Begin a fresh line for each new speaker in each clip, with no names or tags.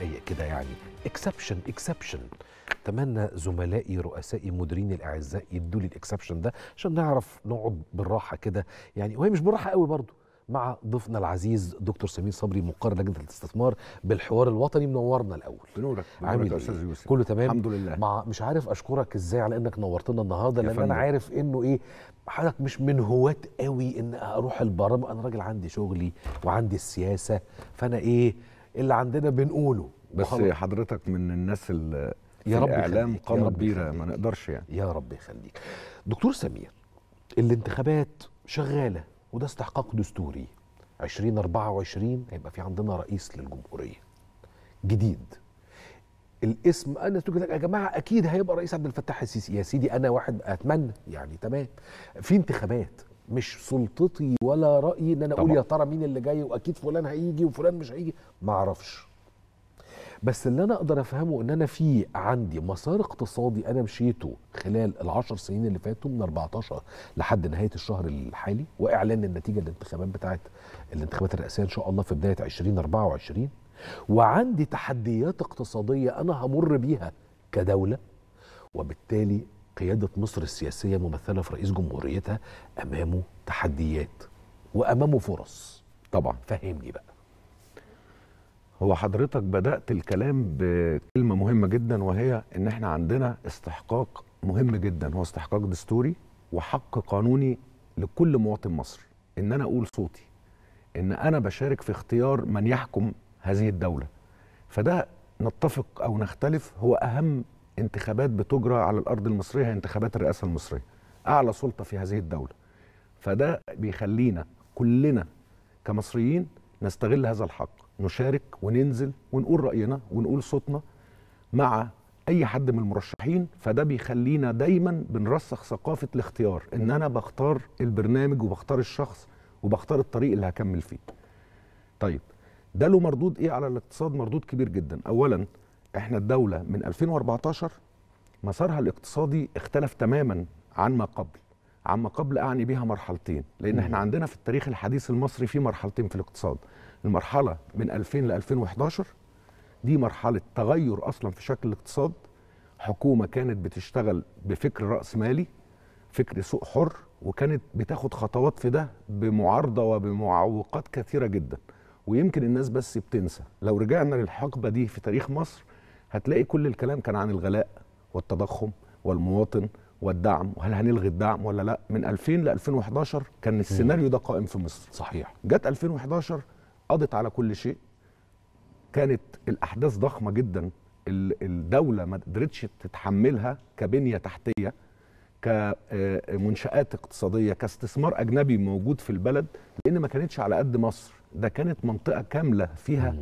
هي كده يعني اكسبشن اكسبشن اتمنى زملائي رؤسائي مديرين الاعزاء يدوا لي الاكسبشن ده عشان نعرف نقعد بالراحه كده يعني وهي مش بالراحه قوي برضو مع ضيفنا العزيز دكتور سمير صبري مقر لجنه الاستثمار بالحوار الوطني منورنا الاول بنورك عامل يا استاذ إيه؟ يوسف كله تمام الحمد لله مع مش عارف اشكرك ازاي على انك نورتنا النهارده لان انا عارف انه ايه حضرتك مش من هواة قوي ان اروح البرامج انا راجل عندي شغلي وعندي السياسه فانا ايه اللي عندنا بنقوله
بس وخلص. حضرتك من الناس اللي يا رب الاعلام قامه كبيره ما نقدرش يعني يا رب يخليك دكتور سمير الانتخابات شغاله وده
استحقاق دستوري 2024 هيبقى في عندنا رئيس للجمهوريه جديد الاسم انا تقول لك يا جماعه اكيد هيبقى رئيس عبد الفتاح السيسي يا سيدي انا واحد اتمنى يعني تمام في انتخابات مش سلطتي ولا رايي ان انا اقول يا ترى مين اللي جاي واكيد فلان هيجي وفلان مش هيجي ما اعرفش بس اللي انا اقدر افهمه ان انا في عندي مسار اقتصادي انا مشيته خلال العشر سنين اللي فاتوا من 14 لحد نهايه الشهر الحالي واعلان النتيجه الانتخابات بتاعت الانتخابات الرئاسيه ان شاء الله في بدايه 2024 وعندي تحديات اقتصاديه انا همر بيها كدوله وبالتالي قيادة مصر السياسية ممثلة في رئيس جمهوريتها أمامه تحديات
وأمامه فرص طبعا فهمني بقى هو حضرتك بدأت الكلام بكلمة مهمة جدا وهي إن إحنا عندنا استحقاق مهم جدا هو استحقاق دستوري وحق قانوني لكل مواطن مصري إن أنا أقول صوتي إن أنا بشارك في اختيار من يحكم هذه الدولة فده نتفق أو نختلف هو أهم انتخابات بتجرى على الارض المصريه هي انتخابات الرئاسه المصريه اعلى سلطه في هذه الدوله فده بيخلينا كلنا كمصريين نستغل هذا الحق نشارك وننزل ونقول راينا ونقول صوتنا مع اي حد من المرشحين فده بيخلينا دايما بنرسخ ثقافه الاختيار ان انا بختار البرنامج وبختار الشخص وبختار الطريق اللي هكمل فيه طيب ده له مردود ايه على الاقتصاد مردود كبير جدا اولا احنا الدوله من 2014 مسارها الاقتصادي اختلف تماما عن ما قبل عن ما قبل اعني بها مرحلتين لان احنا عندنا في التاريخ الحديث المصري في مرحلتين في الاقتصاد المرحله من 2000 ل 2011 دي مرحله تغير اصلا في شكل الاقتصاد حكومه كانت بتشتغل بفكر راس مالي فكر سوق حر وكانت بتاخد خطوات في ده بمعارضه وبمعوقات كثيره جدا ويمكن الناس بس بتنسى لو رجعنا للحقبه دي في تاريخ مصر هتلاقي كل الكلام كان عن الغلاء والتضخم والمواطن والدعم وهل هنلغي الدعم ولا لا من 2000 ل 2011 كان السيناريو ده قائم في مصر صحيح جت 2011 قضت على كل شيء كانت الاحداث ضخمه جدا الدوله ما قدرتش تتحملها كبنيه تحتيه كمنشآت آه، اقتصادية كاستثمار أجنبي موجود في البلد لأن ما كانتش على قد مصر ده كانت منطقة كاملة فيها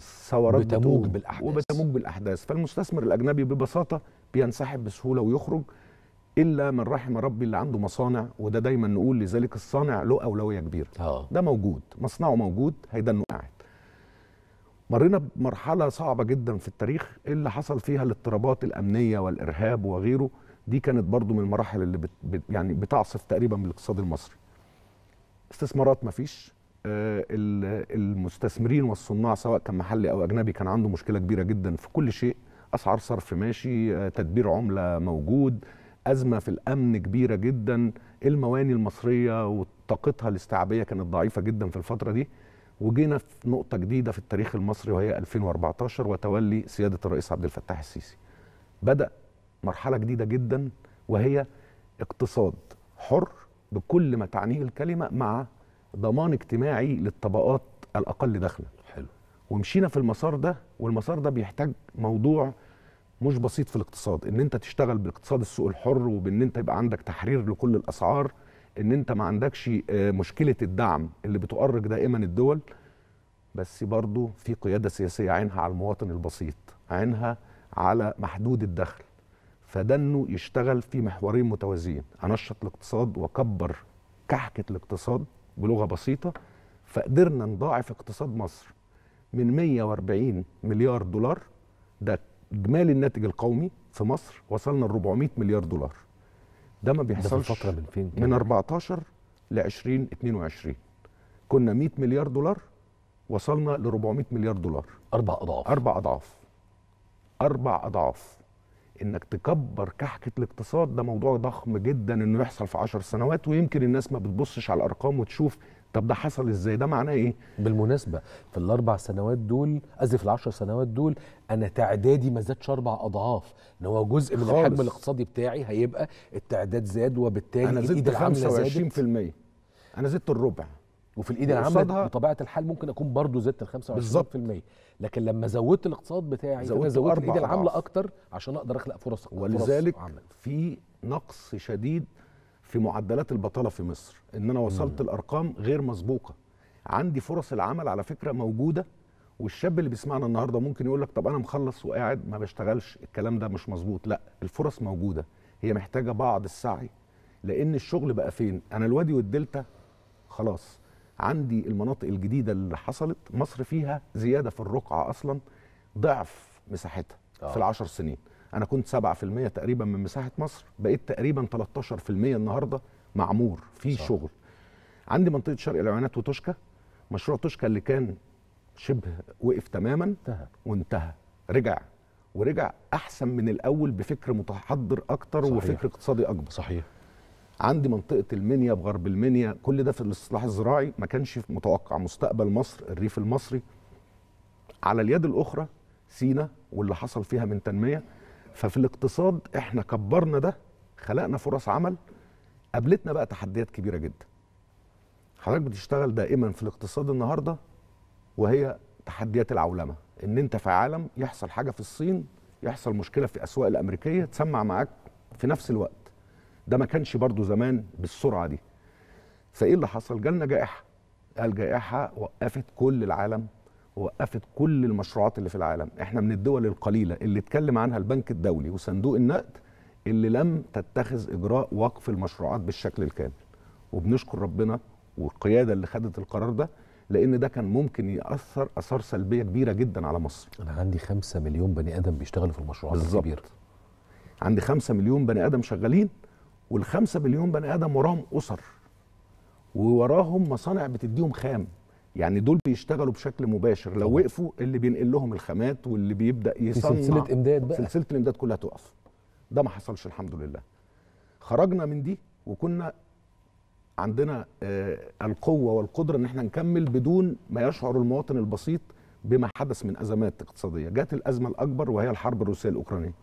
ثورات بتموج بالاحداث وبتموج بالاحداث فالمستثمر الاجنبي ببساطه بينسحب بسهوله ويخرج الا من رحم ربي اللي عنده مصانع وده دايما نقول لذلك الصانع له اولويه كبيره آه. ده موجود مصنعه موجود هيدنه قاعد مرينا بمرحله صعبه جدا في التاريخ اللي حصل فيها الاضطرابات الامنيه والارهاب وغيره دي كانت برضو من المراحل اللي بت يعني بتعصف تقريبا بالاقتصاد المصري استثمارات مفيش آه، المستثمرين والصناع سواء كان محلي او اجنبي كان عنده مشكله كبيره جدا في كل شيء اسعار صرف ماشي آه، تدبير عمله موجود ازمه في الامن كبيره جدا المواني المصريه وطاقتها الاستيعابيه كانت ضعيفه جدا في الفتره دي وجينا في نقطه جديده في التاريخ المصري وهي 2014 وتولي سياده الرئيس عبد الفتاح السيسي بدا مرحله جديده جدا وهي اقتصاد حر بكل ما تعنيه الكلمه مع ضمان اجتماعي للطبقات الاقل دخلا حلو ومشينا في المسار ده والمسار ده بيحتاج موضوع مش بسيط في الاقتصاد ان انت تشتغل باقتصاد السوق الحر وبان انت يبقى عندك تحرير لكل الاسعار ان انت ما عندكش آه، مشكله الدعم اللي بتؤرق دائما الدول بس برضه في قياده سياسيه عينها على المواطن البسيط عينها على محدود الدخل فده انه يشتغل في محورين متوازيين انشط الاقتصاد واكبر كحكه الاقتصاد بلغه بسيطه فقدرنا نضاعف اقتصاد مصر من 140 مليار دولار ده اجمالي الناتج القومي في مصر وصلنا ل 400 مليار دولار ده ما بيحصلش ده فتره من فين من 14 ل 2022 كنا 100 مليار دولار وصلنا ل 400 مليار دولار اربع اضعاف اربع اضعاف اربع اضعاف انك تكبر كحكه الاقتصاد ده موضوع ضخم جدا انه يحصل في 10 سنوات ويمكن الناس ما بتبصش على الارقام وتشوف طب ده حصل ازاي ده معناه ايه بالمناسبه في الاربع سنوات دول قصدي في العشر سنوات
دول انا تعدادي ما زادش اربع اضعاف ان هو جزء من الحجم الاقتصادي بتاعي هيبقى التعداد زاد وبالتالي انا زدت 25% زادت. انا زدت الربع وفي الايد العامه بطبيعه الحال ممكن اكون برضه زدت ال 25% بالظبط لكن لما زودت الاقتصاد بتاعي زودت, زودت الايد العامله
اكتر عشان اقدر اخلق فرص ولذلك فرص عمل. في نقص شديد في معدلات البطاله في مصر ان انا وصلت الارقام غير مسبوقه عندي فرص العمل على فكره موجوده والشاب اللي بيسمعنا النهارده ممكن يقول لك طب انا مخلص وقاعد ما بشتغلش الكلام ده مش مظبوط لا الفرص موجوده هي محتاجه بعض السعي لان الشغل بقى فين انا الوادي والدلتا خلاص عندي المناطق الجديده اللي حصلت مصر فيها زياده في الرقعه اصلا ضعف مساحتها آه. في العشر سنين انا كنت 7% تقريبا من مساحه مصر بقيت تقريبا 13% النهارده معمور في شغل عندي منطقه شرق العيونات وتوشكا مشروع توشكا اللي كان شبه وقف تماما انتهى وانتهى رجع ورجع احسن من الاول بفكر متحضر اكتر صحيح. وفكر اقتصادي اكبر صحيح عندي منطقه المنيا بغرب المنيا كل ده في الاصلاح الزراعي ما كانش متوقع مستقبل مصر الريف المصري على اليد الاخرى سينا واللي حصل فيها من تنميه ففي الاقتصاد احنا كبرنا ده خلقنا فرص عمل قابلتنا بقى تحديات كبيره جدا حضرتك بتشتغل دائما في الاقتصاد النهارده وهي تحديات العولمه ان انت في عالم يحصل حاجه في الصين يحصل مشكله في الاسواق الامريكيه تسمع معاك في نفس الوقت ده ما كانش برضو زمان بالسرعه دي فايه اللي حصل جالنا جائحه الجائحه وقفت كل العالم وقفت كل المشروعات اللي في العالم احنا من الدول القليله اللي اتكلم عنها البنك الدولي وصندوق النقد اللي لم تتخذ اجراء وقف المشروعات بالشكل الكامل وبنشكر ربنا والقياده اللي خدت القرار ده لان ده كان ممكن ياثر اثار سلبيه كبيره جدا على مصر انا عندي 5 مليون بني ادم بيشتغلوا في المشروعات الكبيره بالظبط عندي 5 مليون بني ادم شغالين والخمسة مليون بني ادم وراهم اسر ووراهم مصانع بتديهم خام يعني دول بيشتغلوا بشكل مباشر لو وقفوا اللي بينقل لهم الخامات واللي بيبدا يصنع سلسله امداد بقى سلسله الامداد كلها توقف ده ما حصلش الحمد لله خرجنا من دي وكنا عندنا آه القوه والقدره ان احنا نكمل بدون ما يشعر المواطن البسيط بما حدث من ازمات اقتصاديه جت الازمه الاكبر وهي الحرب الروسيه الاوكرانيه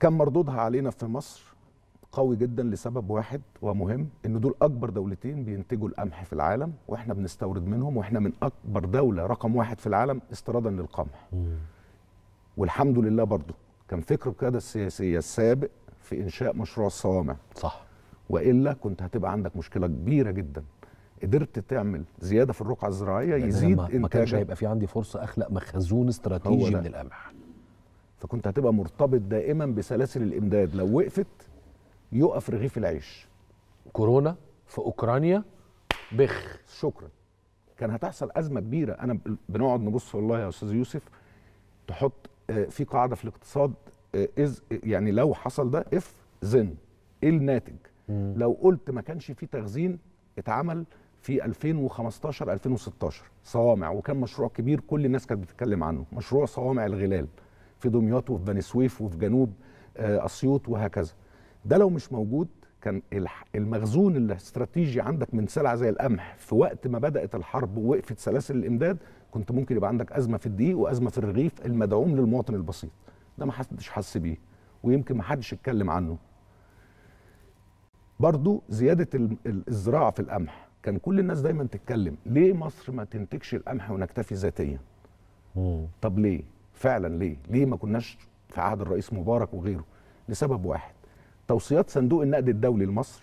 كان مردودها علينا في مصر قوي جدا لسبب واحد ومهم ان دول اكبر دولتين بينتجوا القمح في العالم واحنا بنستورد منهم واحنا من اكبر دوله رقم واحد في العالم استيرادا للقمح والحمد لله برضو كان فكر القياده السياسيه السابق في انشاء مشروع الصوامع صح والا كنت هتبقى عندك مشكله كبيره جدا قدرت تعمل زياده في الرقعه الزراعيه يعني يزيد ما كانش هيبقى في
عندي فرصه اخلق مخزون
استراتيجي من القمح فكنت هتبقى مرتبط دائما بسلاسل الامداد لو وقفت يقف رغيف العيش كورونا في اوكرانيا بخ شكرا كان هتحصل ازمه كبيره انا بنقعد نبص والله يا استاذ يوسف تحط آه، في قاعده في الاقتصاد آه، از يعني لو حصل ده اف زن ايه الناتج مم. لو قلت ما كانش في تخزين اتعمل في 2015 2016 صوامع وكان مشروع كبير كل الناس كانت بتتكلم عنه مشروع صوامع الغلال في دمياط وفي بني سويف وفي جنوب آه، اسيوط وهكذا ده لو مش موجود كان المخزون الاستراتيجي عندك من سلع زي القمح في وقت ما بدات الحرب ووقفت سلاسل الامداد كنت ممكن يبقى عندك ازمه في الدقيق وازمه في الرغيف المدعوم للمواطن البسيط ده ما حدش حس بيه ويمكن ما حدش اتكلم عنه برضو زياده الزراعه في القمح كان كل الناس دايما تتكلم ليه مصر ما تنتجش القمح ونكتفي ذاتيا طب ليه فعلا ليه ليه ما كناش في عهد الرئيس مبارك وغيره لسبب واحد توصيات صندوق النقد الدولي لمصر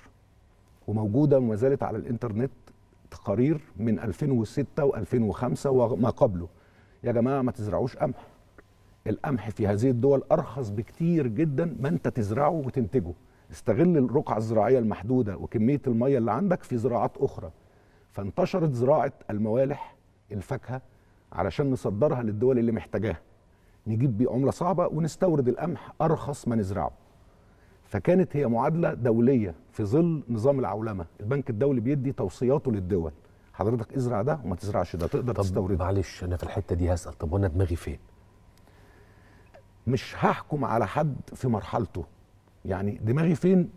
وموجوده وما زالت على الانترنت تقارير من 2006 و2005 وما قبله يا جماعه ما تزرعوش قمح القمح في هذه الدول ارخص بكتير جدا ما انت تزرعه وتنتجه استغل الرقعه الزراعيه المحدوده وكميه الميه اللي عندك في زراعات اخرى فانتشرت زراعه الموالح الفاكهه علشان نصدرها للدول اللي محتاجاها نجيب بيه عمله صعبه ونستورد القمح ارخص ما نزرعه فكانت هي معادله دوليه في ظل نظام العولمه البنك الدولي بيدي توصياته للدول حضرتك ازرع ده وما تزرعش ده تقدر طب تستورده معلش انا في الحته دي هسال طب وانا دماغي فين مش هحكم على حد في مرحلته يعني دماغي فين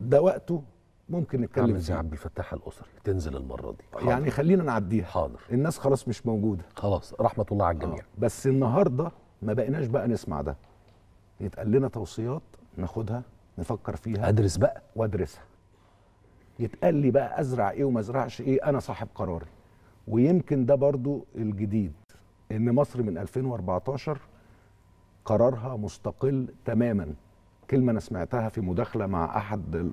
ده وقته ممكن نتكلم اعمل زي عبد الفتاح الاسري تنزل المره دي حاضر. يعني خلينا نعديها حاضر الناس خلاص مش موجوده خلاص رحمه الله على الجميع آه. بس النهارده ما بقيناش بقى نسمع ده يتقال لنا توصيات ناخدها نفكر فيها ادرس بقى وادرسها يتقال لي بقى ازرع ايه وما ازرعش ايه انا صاحب قراري ويمكن ده برضو الجديد ان مصر من 2014 قرارها مستقل تماما كلمة أنا سمعتها في مداخلة مع أحد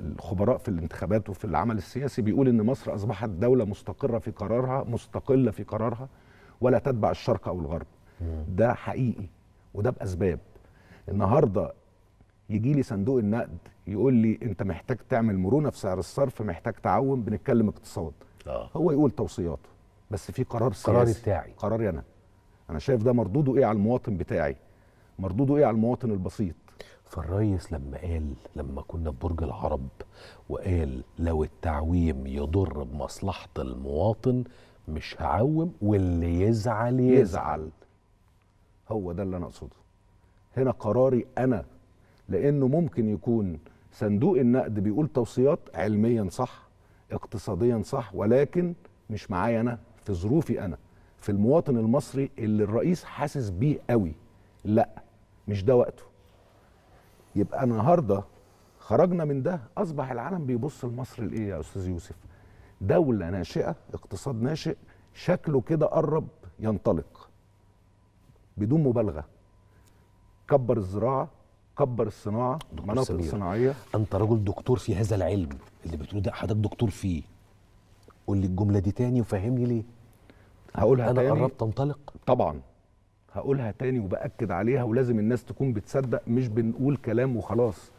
الخبراء في الانتخابات وفي العمل السياسي بيقول إن مصر أصبحت دولة مستقرة في قرارها مستقلة في قرارها ولا تتبع الشرق أو الغرب ده حقيقي وده بأسباب النهاردة يجي لي صندوق النقد يقول لي انت محتاج تعمل مرونه في سعر الصرف محتاج تعوم بنتكلم اقتصاد آه. هو يقول توصياته بس في قرار سياسي قراري بتاعي قراري انا انا شايف ده مردوده ايه على المواطن بتاعي مردوده ايه على المواطن البسيط فالريس لما قال
لما كنا في برج العرب وقال لو التعويم يضر بمصلحه
المواطن مش هعوم واللي يزعل يزعل, يزعل. هو ده اللي انا اقصده هنا قراري انا لانه ممكن يكون صندوق النقد بيقول توصيات علميا صح اقتصاديا صح ولكن مش معايا انا في ظروفي انا في المواطن المصري اللي الرئيس حاسس بيه قوي لا مش ده وقته يبقى النهارده خرجنا من ده اصبح العالم بيبص لمصر لايه يا استاذ يوسف دوله ناشئه اقتصاد ناشئ شكله كده قرب ينطلق بدون مبالغه كبر الزراعه كبر الصناعه المناطق الصناعيه انت رجل دكتور في هذا العلم اللي بتقول ده حضرتك دكتور فيه
قول لي الجمله دي تاني وفهمني ليه هقولها انا تاني. قربت
انطلق طبعا هقولها تاني وباكد عليها ولازم الناس تكون بتصدق مش بنقول كلام وخلاص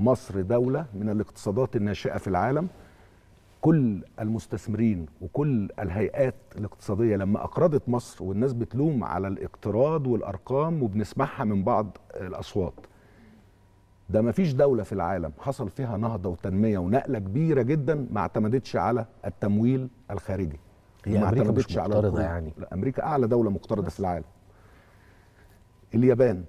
مصر دوله من الاقتصادات الناشئه في العالم كل المستثمرين وكل الهيئات الاقتصادية لما أقرضت مصر والناس بتلوم على الاقتراض والأرقام وبنسمعها من بعض الأصوات ده ما فيش دولة في العالم حصل فيها نهضة وتنمية ونقلة كبيرة جدا ما اعتمدتش على التمويل الخارجي هي ما أمريكا مش مقترضة يعني لا أمريكا أعلى دولة مقترضة في العالم اليابان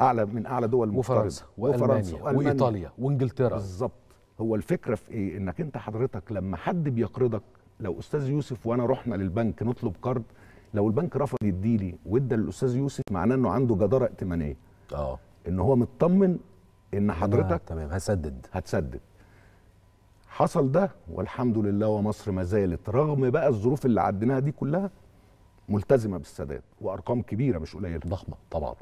أعلى من أعلى دول مقترضة وفرنسا وألمانيا, وفرنسا وألمانيا وإيطاليا وإنجلترا بالظبط هو الفكرة في إيه إنك أنت حضرتك لما حد بيقرضك لو أستاذ يوسف وأنا رحنا للبنك نطلب قرض لو البنك رفض يديلي وادى للاستاذ يوسف معناه انه عنده جداره ائتمانيه اه ان هو مطمن ان آه، حضرتك تمام هسدد هتسدد حصل ده والحمد لله ومصر ما زالت رغم بقى الظروف اللي عديناها دي كلها ملتزمه بالسداد وارقام كبيره مش قليله ضخمه طبعا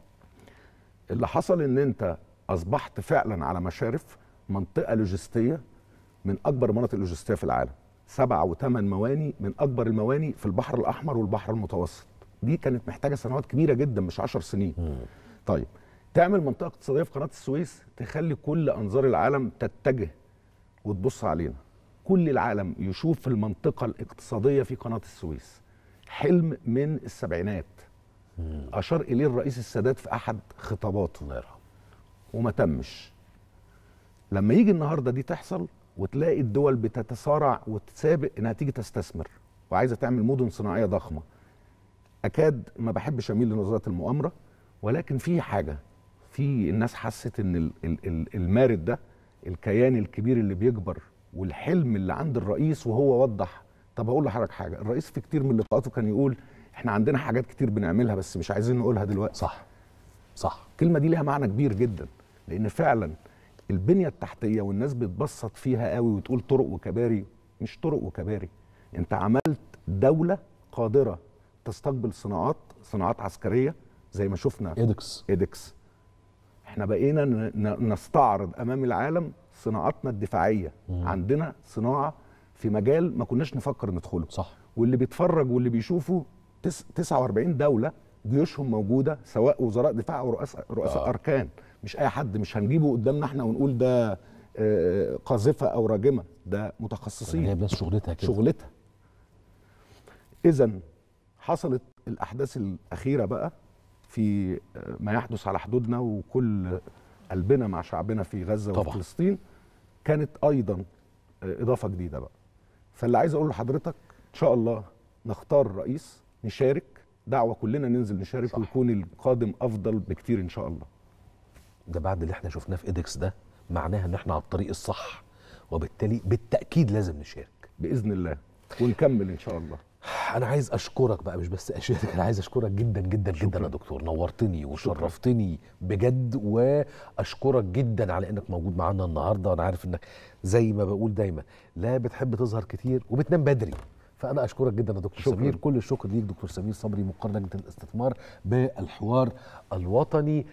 اللي حصل ان انت اصبحت فعلا على مشارف منطقه لوجستيه من اكبر مناطق لوجستيه في العالم سبع وثمان مواني من اكبر المواني في البحر الاحمر والبحر المتوسط دي كانت محتاجه سنوات كبيره جدا مش 10 سنين طيب تعمل منطقه اقتصاديه في قناه السويس تخلي كل انظار العالم تتجه وتبص علينا كل العالم يشوف المنطقه الاقتصاديه في قناه السويس حلم من السبعينات اشار اليه الرئيس السادات في احد خطاباته الله يرحمه وما تمش لما يجي النهارده دي تحصل وتلاقي الدول بتتسارع وتسابق انها تيجي تستثمر وعايزه تعمل مدن صناعيه ضخمه اكاد ما بحبش اميل لنظريه المؤامره ولكن في حاجه في الناس حست ان المارد ده الكيان الكبير اللي بيكبر والحلم اللي عند الرئيس وهو وضح طب هقول لحضرتك حاجه الرئيس في كتير من لقاءاته كان يقول احنا عندنا حاجات كتير بنعملها بس مش عايزين نقولها دلوقتي صح صح الكلمه دي ليها معنى كبير جدا لان فعلا البنيه التحتيه والناس بتبسط فيها قوي وتقول طرق وكباري مش طرق وكباري انت عملت دوله قادره تستقبل صناعات صناعات عسكريه زي ما شفنا ايدكس ايدكس احنا بقينا نستعرض امام العالم صناعاتنا الدفاعيه مم. عندنا صناعه في مجال ما كناش نفكر ندخله صح واللي بيتفرج واللي بيشوفه 49 دوله جيوشهم موجوده سواء وزراء دفاع او رؤساء رؤساء آه. اركان مش اي حد مش هنجيبه قدامنا احنا ونقول ده آه، قاذفه او راجمه ده متخصصين هي بس شغلتها كده شغلتها اذا حصلت الاحداث الاخيره بقى في آه، ما يحدث على حدودنا وكل قلبنا مع شعبنا في غزه طبعا. وفلسطين كانت ايضا آه، اضافه جديده بقى فاللي عايز اقوله لحضرتك ان شاء الله نختار رئيس نشارك دعوه كلنا ننزل نشارك صح. ويكون القادم افضل بكتير ان شاء الله ده بعد اللي احنا شفناه في ايدكس ده
معناها ان احنا على الطريق الصح وبالتالي بالتاكيد لازم نشارك باذن الله ونكمل ان شاء الله انا عايز اشكرك بقى مش بس اشكرك انا عايز اشكرك جدا جدا شكرا. جدا يا دكتور نورتني وشرفتني بجد واشكرك جدا على انك موجود معانا النهارده وانا عارف انك زي ما بقول دايما لا بتحب تظهر كتير وبتنام بدري فانا اشكرك جدا يا دكتور شكرا. سمير كل الشكر ليك دكتور سمير صبري مقر لجنه الاستثمار بالحوار الوطني